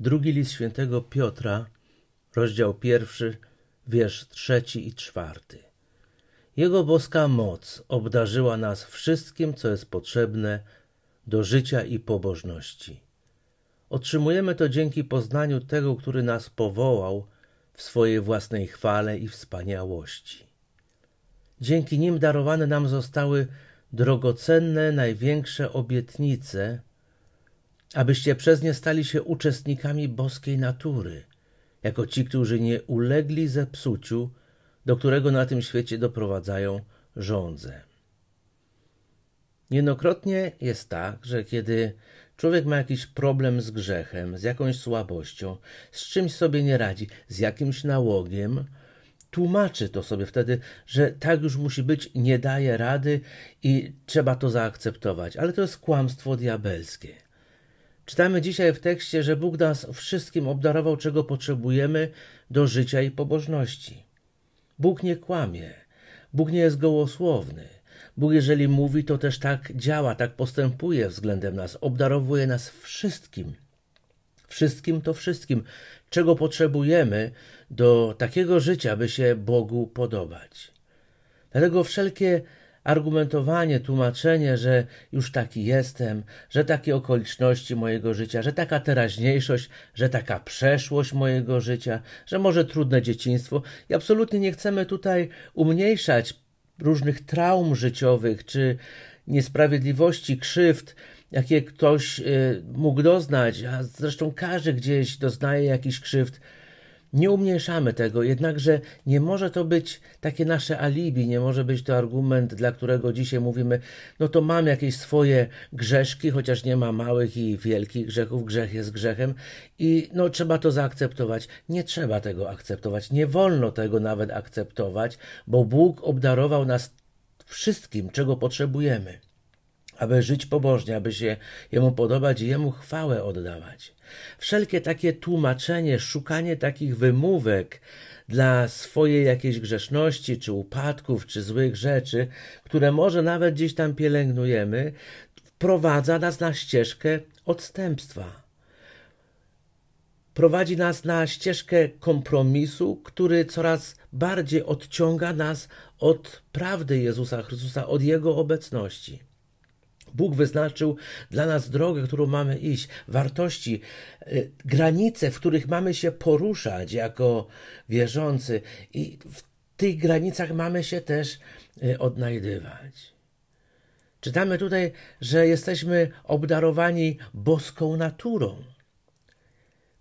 Drugi list świętego Piotra, rozdział pierwszy, wiersz trzeci i czwarty. Jego boska moc obdarzyła nas wszystkim, co jest potrzebne do życia i pobożności. Otrzymujemy to dzięki poznaniu tego, który nas powołał w swojej własnej chwale i wspaniałości. Dzięki nim darowane nam zostały drogocenne, największe obietnice – abyście przez nie stali się uczestnikami boskiej natury, jako ci, którzy nie ulegli zepsuciu, do którego na tym świecie doprowadzają żądze. Niejednokrotnie jest tak, że kiedy człowiek ma jakiś problem z grzechem, z jakąś słabością, z czymś sobie nie radzi, z jakimś nałogiem, tłumaczy to sobie wtedy, że tak już musi być, nie daje rady i trzeba to zaakceptować. Ale to jest kłamstwo diabelskie. Czytamy dzisiaj w tekście, że Bóg nas wszystkim obdarował, czego potrzebujemy do życia i pobożności. Bóg nie kłamie, Bóg nie jest gołosłowny. Bóg, jeżeli mówi, to też tak działa, tak postępuje względem nas, obdarowuje nas wszystkim. Wszystkim to wszystkim, czego potrzebujemy do takiego życia, by się Bogu podobać. Dlatego wszelkie argumentowanie, tłumaczenie, że już taki jestem, że takie okoliczności mojego życia, że taka teraźniejszość, że taka przeszłość mojego życia, że może trudne dzieciństwo. I absolutnie nie chcemy tutaj umniejszać różnych traum życiowych czy niesprawiedliwości, krzywd, jakie ktoś y, mógł doznać, a zresztą każdy gdzieś doznaje jakiś krzywd nie umniejszamy tego, jednakże nie może to być takie nasze alibi, nie może być to argument, dla którego dzisiaj mówimy, no to mam jakieś swoje grzeszki, chociaż nie ma małych i wielkich grzechów, grzech jest grzechem i no trzeba to zaakceptować. Nie trzeba tego akceptować, nie wolno tego nawet akceptować, bo Bóg obdarował nas wszystkim, czego potrzebujemy aby żyć pobożnie, aby się Jemu podobać i Jemu chwałę oddawać. Wszelkie takie tłumaczenie, szukanie takich wymówek dla swojej jakiejś grzeszności, czy upadków, czy złych rzeczy, które może nawet gdzieś tam pielęgnujemy, prowadza nas na ścieżkę odstępstwa. Prowadzi nas na ścieżkę kompromisu, który coraz bardziej odciąga nas od prawdy Jezusa Chrystusa, od Jego obecności. Bóg wyznaczył dla nas drogę, którą mamy iść, wartości, y, granice, w których mamy się poruszać jako wierzący, i w tych granicach mamy się też y, odnajdywać. Czytamy tutaj, że jesteśmy obdarowani boską naturą.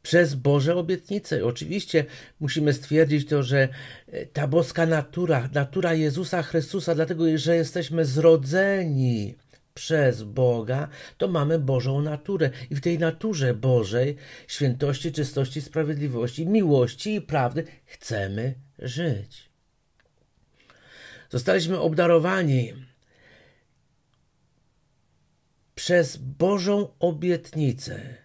Przez Boże obietnice. Oczywiście musimy stwierdzić to, że y, ta boska natura, natura Jezusa Chrystusa, dlatego że jesteśmy zrodzeni przez Boga, to mamy Bożą naturę. I w tej naturze Bożej, świętości, czystości, sprawiedliwości, miłości i prawdy chcemy żyć. Zostaliśmy obdarowani przez Bożą obietnicę,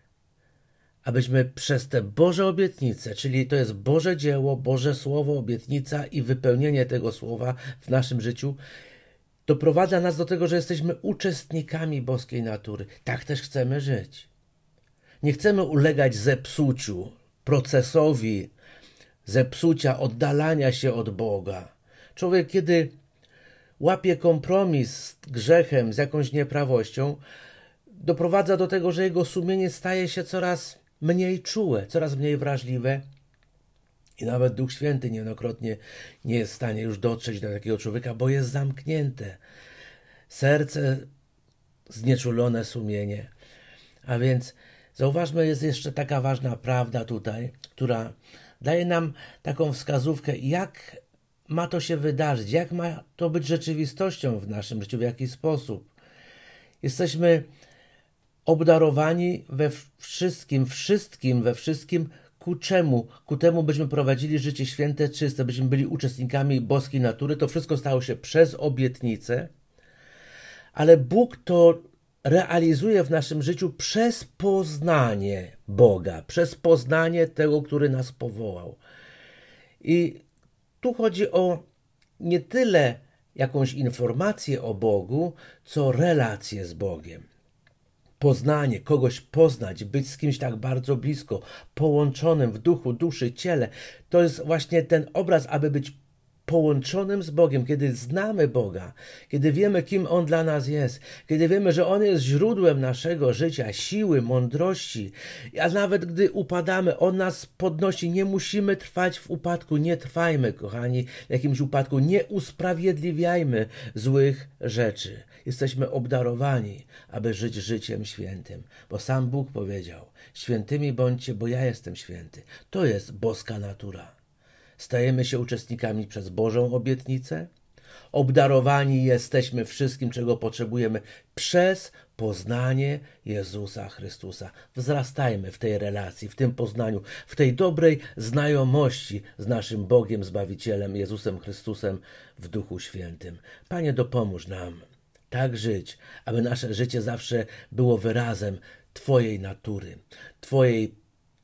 abyśmy przez te Boże obietnice, czyli to jest Boże dzieło, Boże Słowo, obietnica i wypełnienie tego słowa w naszym życiu, doprowadza nas do tego, że jesteśmy uczestnikami boskiej natury. Tak też chcemy żyć. Nie chcemy ulegać zepsuciu, procesowi zepsucia, oddalania się od Boga. Człowiek, kiedy łapie kompromis z grzechem, z jakąś nieprawością, doprowadza do tego, że jego sumienie staje się coraz mniej czułe, coraz mniej wrażliwe i nawet Duch Święty niejednokrotnie nie jest w stanie już dotrzeć do takiego człowieka, bo jest zamknięte. Serce, znieczulone sumienie. A więc zauważmy, jest jeszcze taka ważna prawda tutaj, która daje nam taką wskazówkę, jak ma to się wydarzyć, jak ma to być rzeczywistością w naszym życiu, w jaki sposób. Jesteśmy obdarowani we wszystkim, wszystkim, we wszystkim, ku czemu? Ku temu byśmy prowadzili życie święte, czyste, byśmy byli uczestnikami boskiej natury. To wszystko stało się przez obietnicę, ale Bóg to realizuje w naszym życiu przez poznanie Boga, przez poznanie tego, który nas powołał. I tu chodzi o nie tyle jakąś informację o Bogu, co relację z Bogiem. Poznanie, kogoś poznać, być z kimś tak bardzo blisko, połączonym w duchu, duszy, ciele, to jest właśnie ten obraz, aby być połączonym z Bogiem, kiedy znamy Boga, kiedy wiemy, kim On dla nas jest, kiedy wiemy, że On jest źródłem naszego życia, siły, mądrości, a nawet gdy upadamy, On nas podnosi. Nie musimy trwać w upadku, nie trwajmy, kochani, w jakimś upadku, nie usprawiedliwiajmy złych rzeczy. Jesteśmy obdarowani, aby żyć życiem świętym, bo sam Bóg powiedział: Świętymi bądźcie, bo ja jestem święty. To jest boska natura stajemy się uczestnikami przez Bożą obietnicę. Obdarowani jesteśmy wszystkim, czego potrzebujemy przez poznanie Jezusa Chrystusa. Wzrastajmy w tej relacji, w tym poznaniu, w tej dobrej znajomości z naszym Bogiem, Zbawicielem, Jezusem Chrystusem w Duchu Świętym. Panie, dopomóż nam tak żyć, aby nasze życie zawsze było wyrazem Twojej natury, Twojej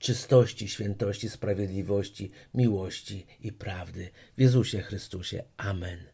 czystości, świętości, sprawiedliwości, miłości i prawdy w Jezusie Chrystusie. Amen.